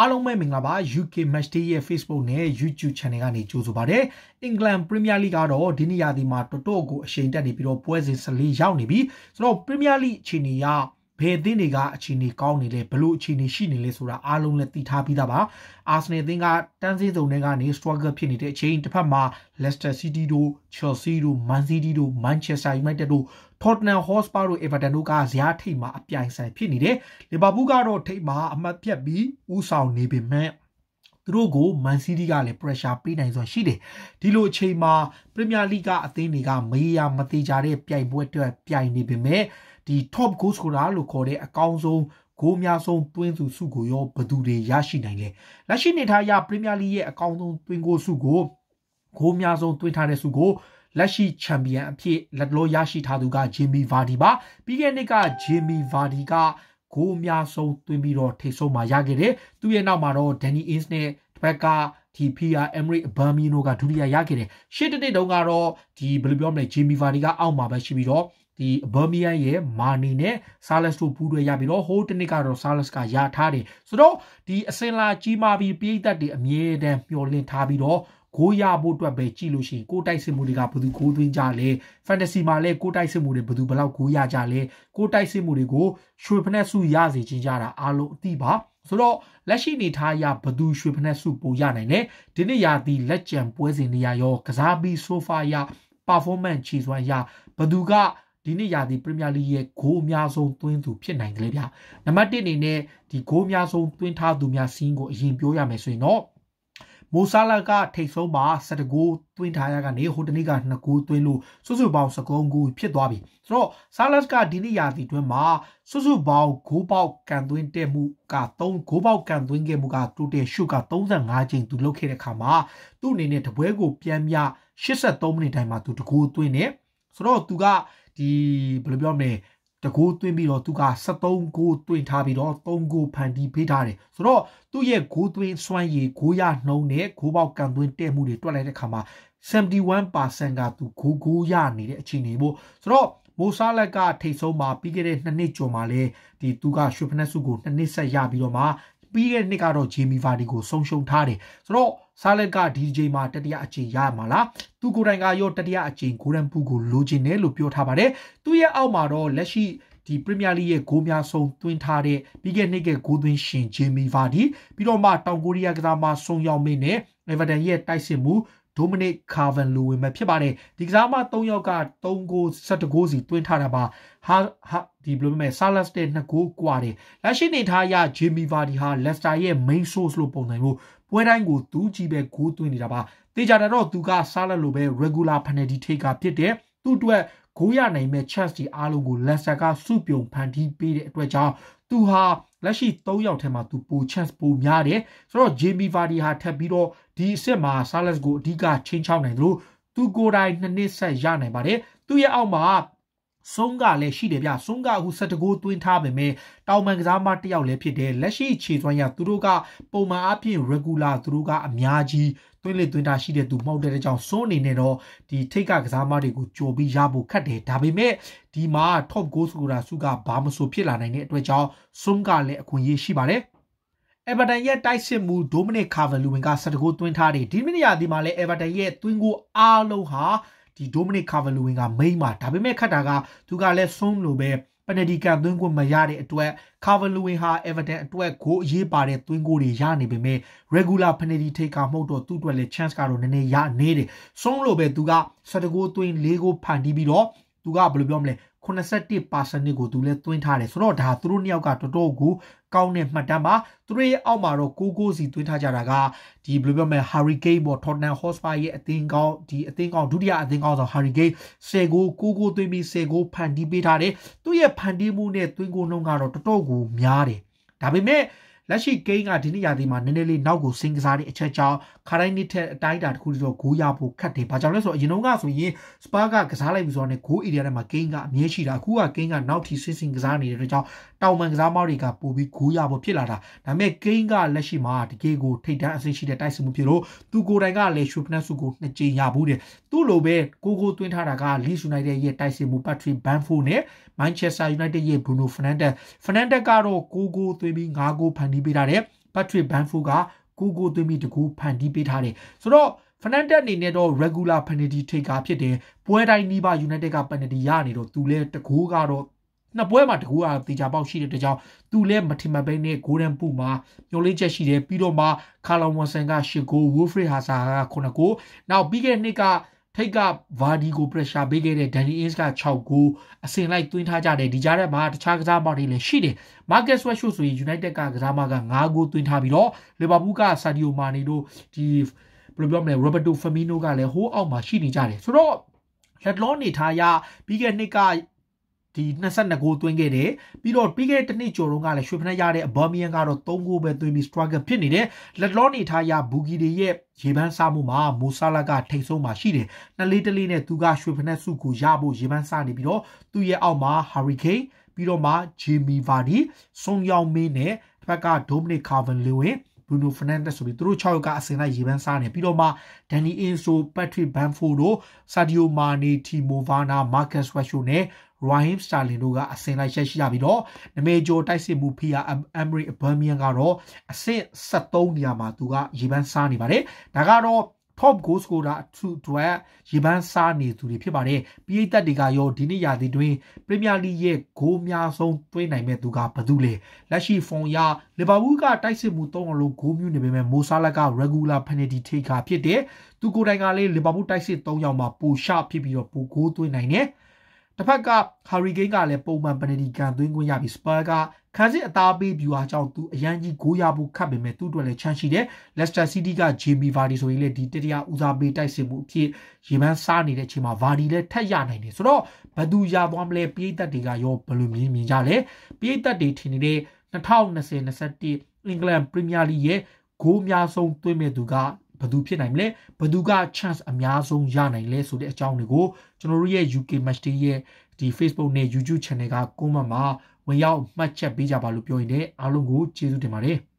အားလုံးပဲမင်္ဂလာပါ UK Match Day ရဲ့ Facebook နဲ့ YouTube Channel ကနေကြိုဆိုပါရစေ။ England Premier League ကတော့ဒီနေ့ရာသီမှာတော်တော်ကိုအရှိန်တက်နေပြီးတော့ပွဲစဉ်14ရောက်နေပြီ။ဆိုတော့ Premier League အခြေအနေကဘယ်အသင်းတွေကအခြေအနေကောင်းနေလဲဘလို့အခြေအနေရှိနေလဲဆိုတာအားလုံးလည်းသိထားပြီးသားပါအာဆင်နယ်အသင်းကတန်းစည်းစုံတွေကနေ struggle ဖြစ်နေတဲ့အချိန်တစ်ဖက်မှာ Leicester City တို့ Chelsea တို့ Man City တို့ Manchester United တို့ Tottenham Hotspur တို့ Everton တို့ကဇာတ်ထိပ်မှာအပြိုင်ဆိုင်ဖြစ်နေတယ်။ Liverpool ကတော့ထိပ်မှာအမှတ်ပြတ်ပြီးဦးဆောင်နေပေမဲ့သူတို့ကို Man City ကလည်း pressure ပေးနိုင်စွမ်းရှိတယ်။ဒီလိုအချိန်မှာ Premier League ကအသင်းတွေကမရေရာမသေးကြတဲ့ပြိုင်ပွဲတွေပြိုင်နေပေမဲ့ဒီ top goal scorer လို့ခေါ်တဲ့အကောင်ဆုံးဂိုးများဆုံးသွင်းသူစုကိုရောဘယ်သူတွေရရှိနိုင်လဲလက်ရှိနေထားရပရီးမီးယားလိရဲ့အကောင်ဆုံးသွင်းဂိုးစုကိုဂိုးများဆုံးသွင်းထားတဲ့စုကိုလက်ရှိချန်ပီယံအဖြစ်လက်လောရရှိထားသူကဂျီမီဗာဒီပါ ပြီးခဲ့နှစ်ကဂျီမီဗာဒီကဂိုးအများဆုံးသွင်းပြီးတော့ထိဆုံးမှရခဲ့တယ်။သူ့ရဲ့နောက်မှာတော့ဒန်နီအင်းစ်နဲ့ဘက်ကဒီဖီယာအမရစ်ဘာမီနိုကဒုတိယရခဲ့တယ်ရှစ်တနစ်တုန်းကတော့ဒီဘယ်လိုပြောမလဲဂျီမီဗာဒီကအောက်မှာပဲရှိပြီးတော့ဒီဘာမီယန်ရဲ့မာနီနဲ့ဆာလက်စ်တို့ပူးတွဲရပြီးတော့ဟိုးတနစ်ကတော့ဆာလက်စ်ကရထားတယ်ဆိုတော့ဒီအစင်လာကြီးမာပြီးပြည်သက်တွေအမြဲတမ်းမျောလင့်ထားပြီးတော့ကိုရဖို့အတွက်ပဲကြည့်လို့ရှိရင်ကိုတိုက်စစ်မှုတွေကဘယ်သူကိုသွင်းကြလဲဖန်တစီမှာလည်းကိုတိုက်စစ်မှုတွေဘယ်သူဘလောက်ကိုရကြလဲကိုတိုက်စစ်မှုတွေကိုရွှေဖက်စုရစီချင်းကြတာအားလုံးအတိပါဆိုတော့လက်ရှိအနေထားအရဘသူရွှေဖနက်စုပိုရနိုင်လဲဒီနေ့ရာသီလက်ကျန်ပွဲစဉ်နေရာရော ကစားပြီးဆိုဖာရ performance ချီစွမ်းရဘသူကဒီနေ့ရာသီပရီးမီးယားလိရဲ့ဂိုးအများဆုံးသွင်းသူဖြစ်နိုင်တယ်ဗျာနံပါတ်1အနေနဲ့ဒီဂိုးအများဆုံးသွင်းထားသူများစီးကိုအရင်ပြောရမယ်ဆိုရင်တော့မိုဆာလကထိတ်ဆုံးမှာ19ဂိုးသွင်းထားရကနေဟိုတနေ့က2ဂိုးသွင်းလို့စုစုပေါင်း19ဂိုးဖြစ်သွားပြီဆိုတော့ဆာလတ်ကဒီနေ့ရာသီတွင်းမှာစုစုပေါင်းဂိုးပေါက်ကန်သွင်းတဲ့မှုက3ဂိုးပေါက်ကန်သွင်းခဲ့မှုကတိုတယ်ရှုက35ချိန်သူလုပ်ခဲ့တဲ့ခါမှာသူ့အနေနဲ့တပွဲကိုပြန်ပြ83မိနစ်တိုင်းမှာသူတကူသွင်းတယ်ဆိုတော့သူကဒီဘယ်လိုပြောမလဲတကိုးသွင်းပြီးတော့သူက73ဂိုးသွင်းထားပြီးတော့3ဂိုးဖန်တီးပေးထားတယ်ဆိုတော့သူ့ရဲ့ဂိုးသွင်းစွမ်းရည်ဂိုးရနှုံးနဲ့ဂိုးပေါက်ကန်သွင်းတဲ့မှုတွေတွက်လိုက်တဲ့အခါမှာ71%ကသူဂိုးဂိုးရနေတဲ့အခြေအနေပေါ့ဆိုတော့မိုဆာလက်ကထိတ်ဆုံးမှာပြီးခဲ့တဲ့နှစ်နှစ်ကျော်မှာလေဒီသူကရွှေဖနက်စုကိုနှစ်နှစ်ဆက်ရပြီးတော့မှပြီးခဲ့တဲ့နှစ်ကတော့ဂျေမီဗာဒီကိုဆုံးရှုံးထားတယ်ဆိုတော့ဆာလက်ကဒီချိန်မှာတတိယအကြိမ်ရမှာလားသူကိုယ်တိုင်ကရောတတိယအကြိမ်ဂိုရန်ပူကိုလိုချင်တယ်လို့ပြောထားပါတယ်သူရဲ့အောက်မှာတော့လက်ရှိဒီပရီးမီယာလိရဲ့ဂိုးများဆုံးတွင်ထားတဲ့ပြီးခဲ့နှစ်ကဂိုးသွင်းရှင်ဂျေမီဗာဒီပြီးတော့မှတောင်ကိုရီးယားကစားမဆုံရောက်မင်းနဲ့ Everton ရဲ့တိုက်စစ်မှုဒိုမနစ်ကာဗန်လူဝင်ပဲဖြစ်ပါတယ်ဒီကစားမ3ယောက်က3ဂိုး16ဂိုးစီတွင်းထားတာပါဟာဟာဒီဘယ်လိုမှဆာလတ်တဲ့2ဂိုးกว่าတယ်လက်ရှိနေထားရဂျေမီဗာဒီဟာလက်စတာရဲ့ main source လို့ပုံစံမျိုးပွဲတိုင်းကိုသူကြီးပဲဂိုးသွင်းနေတာပါတေချာတော့သူကဆာလတ်လိုပဲ regular penalty taker ဖြစ်တဲ့သူ့အတွက်ဂိုးရနိုင်မဲ့ chance ဒီအားလုံးကိုလက်စတာကစုပြုံဖန်တီးပေးတဲ့အတွက်ကြောင့်သူဟာလက်ရှိ3ယောက်ထဲမှာသူပို chance ပိုများတယ်ဆိုတော့ Jamie Vardy ဟာထပ်ပြီးတော့ဒီအစ်စ်မှာ Salas ကိုအဓိကချင်းချောင်းနိုင်တယ်လို့သူကိုယ်တိုင်နှစ်နှစ်ဆက်ရနိုင်ပါတယ်သူရဲ့အောက်မှာဆုံးကလည်းရှိတယ်ဗျဆုံးကအခု၁၁ဂိုးသွင်းထားပေမဲ့တောင်ပန်ကစားမတစ်ယောက်လည်းဖြစ်တယ်လက်ရှိခြေစွမ်းရသူတို့ကပုံမှန်အဖြစ် regular သူတို့ကအများကြီးသွင်းလေသွင်းတာရှိတဲ့သူမဟုတ်တဲ့ကြောင့်စွန်းအနေနဲ့တော့ဒီထိတ်ကကစားမတွေကိုကြော်ပြီးရဖို့ခက်တယ်ဒါပေမဲ့ဒီမှာ top goal ဆိုတာစုကဘာမဆိုဖြစ်လာနိုင်တဲ့အတွက်ကြောင့်ဆုံးကလည်းအခွင့်အရေးရှိပါတယ်အေဗာတန်ရဲ့တိုက်စစ်မှုဒိုမနစ်ကာဗလူဝင်က16ဂိုးသွင်းထားတယ်ဒီမိနစ်ရာဒီမှာလဲအေဗာတန်ရဲ့သွင်းကိုအားလုံးဟာဒီ Dominic Calvert-Lewin က main မှာဒါပေမဲ့ခတ်တာကသူကလည်းဆုံးလို့ပဲပနဒီကန်သွင်းကိုမရတဲ့အတွက် Calvert-Lewin ဟာ Everton အတွက်ဂိုးအရေးပါတဲ့သွင်းကိုတွေရနေပေမဲ့ regular penalty taker မဟုတ်တော့သူ့အတွက်လည်း chance ကတော့နည်းနည်းရနေတယ်။ဆုံးလို့ပဲသူက16သွင်း၄ကိုဖန်တီးပြီးတော့သူကဘယ်လိုပြောမလဲ81%ကိုသူလည်းတွင်းထားတယ်ဆိုတော့ဒါသူတို့နှစ်ယောက်ကတော်တော်ကိုကောင်းတဲ့မှတ်တမ်းပါသူတို့ရဲ့အောက်မှာတော့6-6စီတွင်းထားကြတာကဒီဘယ်လိုပြောမလဲ Hurricane ပေါ့ Tottenham Hotspur ရဲ့အသင်းကောင်းဒီအသင်းကောင်းဒုတိယအသင်းကောင်းဆို Hurricane 10ကို6-6တွင်းပြီး10ကိုဖန်တီးပေးထားတယ်သူရဲ့ဖန်တီးမှုနဲ့တွင်းကိုနှုန်းကတော့တော်တော်ကိုများတယ်ဒါပေမဲ့လက်ရှိဂိမ်းကဒီနေ့ရာသီမှာနည်းနည်းလေးနောက်ကိုစင်ကစားတဲ့အချက်ကြောင့်ခါတိုင်းနေ့ထက်အတိုင်းအတာတစ်ခုတည်းတော့ဂိုးရဖို့ခက်တယ်။ဘာကြောင့်လဲဆိုတော့အရင်တုန်းကဆိုရင်စပါကကစားလိုက်ပြီဆိုတော့ねဂိုး area ထဲမှာဂိမ်းကအမြဲရှိတာအခုကဂိမ်းကနောက်ထီဆင်းဆင်းကစားနေတဲ့အတွက်ကြောင့်တောင်ပန်ကစားမောတွေကပိုပြီးဂိုးရဖို့ဖြစ်လာတာ။ဒါပေမဲ့ဂိမ်းကလက်ရှိမှာတကယ်ကိုထိတ်တန်းအဆင်ရှိတဲ့တိုက်စစ်မှုဖြစ်လို့သူကိုယ်တိုင်ကလည်းရှုပနက်စုကိုနှစ်ကြိမ်ရဘူးတယ်။သူ့လိုပဲကိုကိုတွင်းထားတာကလီယူနိုက်တက်ရဲ့တိုက်စစ်မှု Patrick Bamford နဲ့ Manchester United ရဲ့ Bruno Fernandes Fernandes ကတော့ကိုကိုသွင်းပြီး၅ဂိုးဖန်တီးပေးထားတယ်။ Patrick Bamford ကကိုကိုသွင်းပြီးတကူဖန်တီးပေးထားတယ်။ဆိုတော့ Fernandez အနေနဲ့တော့ regular penalty taker ဖြစ်တယ်။ပွဲတိုင်းနီးပါ United က penalty ရနေတော့သူလဲတကူကတော့နှစ်ပွဲမှာတကူကတေချာပေါက်ရှိတဲ့တကြောင်သူလဲမထင်မှတ်ပဲနဲ့ Golden Boot မှာမျောလေးချက်ရှိတယ်ပြီးတော့မှ Callum Wilson က၈ဂိုး Wilfried Hazard က9ဂိုးနောက်ပြီးခဲ့တဲ့နှစ်ကထိတ်ကဗာဒီကိုပရက်ရှာပေးခဲ့တဲ့ဒန်နီအင်းစ်က6ဂိုးအစင်လိုက်သွင်းထားကြတယ်ဒီကြားထဲမှာတခြာားကစားမတွေလည်းရှိတယ်မာကက်ဆွဲရှို့ဆိုရင် United ကကစားမက9ဂိုးသွင်းထားပြီးတော့ Liverpool က Sadio Mane တို့ဒီဘယ်လိုပြောမလဲ Roberto Firmino ကလည်းဟိုးအောက်မှာရှိနေကြတယ်ဆိုတော့လက်လောနေထားရပြီးခဲ့နှစ်ကဒီ22ဂိုးသွင်းခဲ့တယ်ပြီးတော့ပြီးခဲ့တဲ့တစ်နှစ်ကျော်တုန်းကလည်းရွှေဖနက်ရတဲ့အဘော်မီယန်ကတော့3ဂိုးပဲသွင်းပြီး struggle ဖြစ်နေတယ်လက်လောနေထားရဘူဂီတွေရဲ့ရေပန်းစားမှုမှာမိုဆာလာကထိတ်ဆုံးမှရှိတယ်နှစ်လေးတစ်လေးနဲ့သူကရွှေဖနက်စုကိုရဖို့ရေပန်းစားနေပြီးတော့သူ့ရဲ့အောက်မှာ hurricane ပြီးတော့မှ Jamie Vardy ဆွန်ယောင်မင်းနဲ့တစ်ဖက်က Dominic Calvert-Lewin Bruno Fernandes ဆိုပြီးသူတို့6ယောက်ကအစင်လိုက်ရေပန်းစားနေပြီးတော့မှ Danny Ings ဆို Patrick Bamford တို့ Sadio Mane, Timo Werner, Marcus Rashford နဲ့ Raheem Sterling တို့ကအစင်လိုက်ရက်ရှိရပြီးတော့နမေဂျိုတိုက်စစ်မှုဖီယာ Emery Aubameyang ကတော့အဆင့်73နေရာမှာသူကရေပန်းစားနေပါတယ်ဒါကတော့ top goal scorer အထူးအတွက်ရေပန်းစားနေသူတွေဖြစ်ပါတယ်။ပြည်သက်တွေကရောဒီနေ့ရာသီတွင် Premier League ရဲ့ဂိုးများဆုံးသွင်းနိုင်မဲ့သူကဘယ်သူလဲ။လက်ရှိဖုန်ရလီဗာပူးကတိုက်စစ်မှု၃အောင်လုံးဂိုးမြူနေပေမဲ့မိုဆာလက regular penalty taker ဖြစ်တဲ့သူကိုယ်တိုင်ကလည်းလီဗာပူးတိုက်စစ်၃ရောက်မှာပိုရှာဖြစ်ပြီးတော့ပိုဂိုးသွင်းနိုင်တယ်။တစ်ဖက်ကဟာရီကိန်းကလည်းပုံမှန်ပနယ်တီကန်သွင်းခွင့်ရပြီးစပါကခန်းစစ်အသားပေးဗျူဟာကြောင့်သူအရန်ကြီးဂိုးရဖို့ခတ်ပေမဲ့သူ့အတွက်လည်းချန်ရှိတယ်။ Leicester City က Jamie Vardy ဆိုရင်လည်းဒီတတိယဦးစားပေးတိုက်စစ်မှုအဖြစ်ရေပန်းစားနေတဲ့အချိန်မှာ Vardy လည်းထပ်ရနိုင်တယ်။ဆိုတော့ဘသူရသွားမလဲပြည်သက်တွေကရောဘယ်လိုမြင်မြင်ကြလဲ။ပြည်သက်တွေထင်နေတဲ့2020-21အင်္ဂလန်ပရီးမီးယားလိရဲ့ဂိုးများဆုံးသွင်းမဲ့သူကဘသူဖြစ်နိုင်မလဲဘသူက chance အများဆုံးရနိုင်လဲဆိုတဲ့အကြောင်းတွေကိုကျွန်တော်တို့ရဲ့ UK Matchday ရဲ့ဒီ Facebook နဲ့ YouTube Channel က comment မှာဝင်ရောက်မှတ်ချက်ပေးကြပါလို့ပြောရင်လည်းအားလုံးကိုကျေးဇူးတင်ပါတယ်။